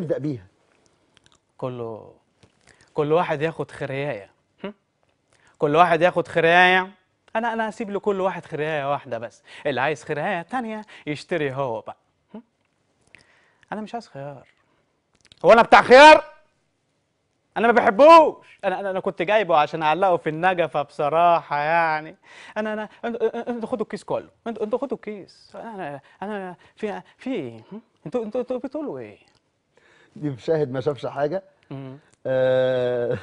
نبدا بيها كله كل واحد ياخد خريايه كل واحد ياخد خريايه انا انا هسيب لكل واحد خريايه واحده بس اللي عايز خريايه تانية يشتري هو بقى انا مش عايز خيار هو انا بتاع خيار انا ما بحبوش انا انا كنت جايبه عشان اعلقه في النجفه بصراحه يعني انا انا انتوا خدوا الكيس كله انتوا خدوا الكيس انا انا في في انتوا انتوا بتقولوا ايه دي مشاهد ما شافش حاجه آه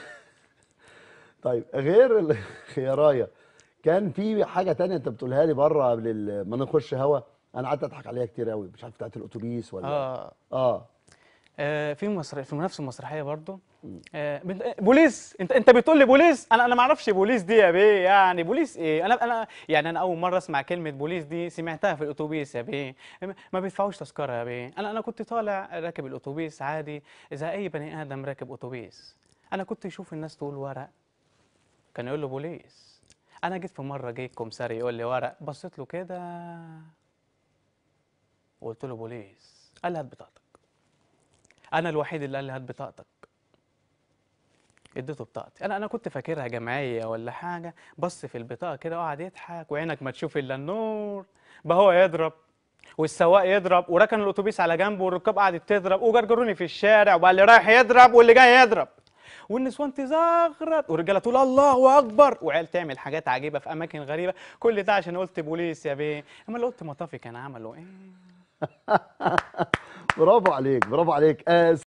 طيب غير الخيرايه كان في حاجه تانية انت بتقولها لي بره قبل ما نخش هوا انا قعدت اضحك عليها كتير قوي مش عارف بتاعت الاتوبيس ولا اه اه آه في مصر في نفس المسرحيه برضه آه،, آه بوليس انت انت بتقول لي بوليس انا انا ما اعرفش بوليس دي يا بيه يعني بوليس ايه انا انا يعني انا اول مره اسمع كلمه بوليس دي سمعتها في الاتوبيس يا بيه ما بيدفعوش تذكره يا بيه انا انا كنت طالع راكب الاتوبيس عادي اذا اي بني ادم راكب اتوبيس انا كنت اشوف الناس تقول ورق كان يقول له بوليس انا جيت في مره جه الكمساري يقول لي ورق بصيت له كده وقلت له بوليس قال هات بطاقتك انا الوحيد اللي قال لي هات بطاقتك اديته بطاقتي انا انا كنت فاكرها جمعيه ولا حاجه بص في البطاقه كده وقعد يضحك وعينك ما تشوف الا النور بقى هو يضرب والسواق يضرب وركن الاتوبيس على جنبه والركاب قعدت تضرب وجرجروني في الشارع وبقى اللي رايح يضرب واللي جاي يضرب والنسوان تزغرط والرجاله تقول الله اكبر وعيال تعمل حاجات عجيبه في اماكن غريبه كل ده عشان قلت بوليس يا بيه اما اللي قلت مطافي كان عمله ايه برافو عليك برافو عليك آه،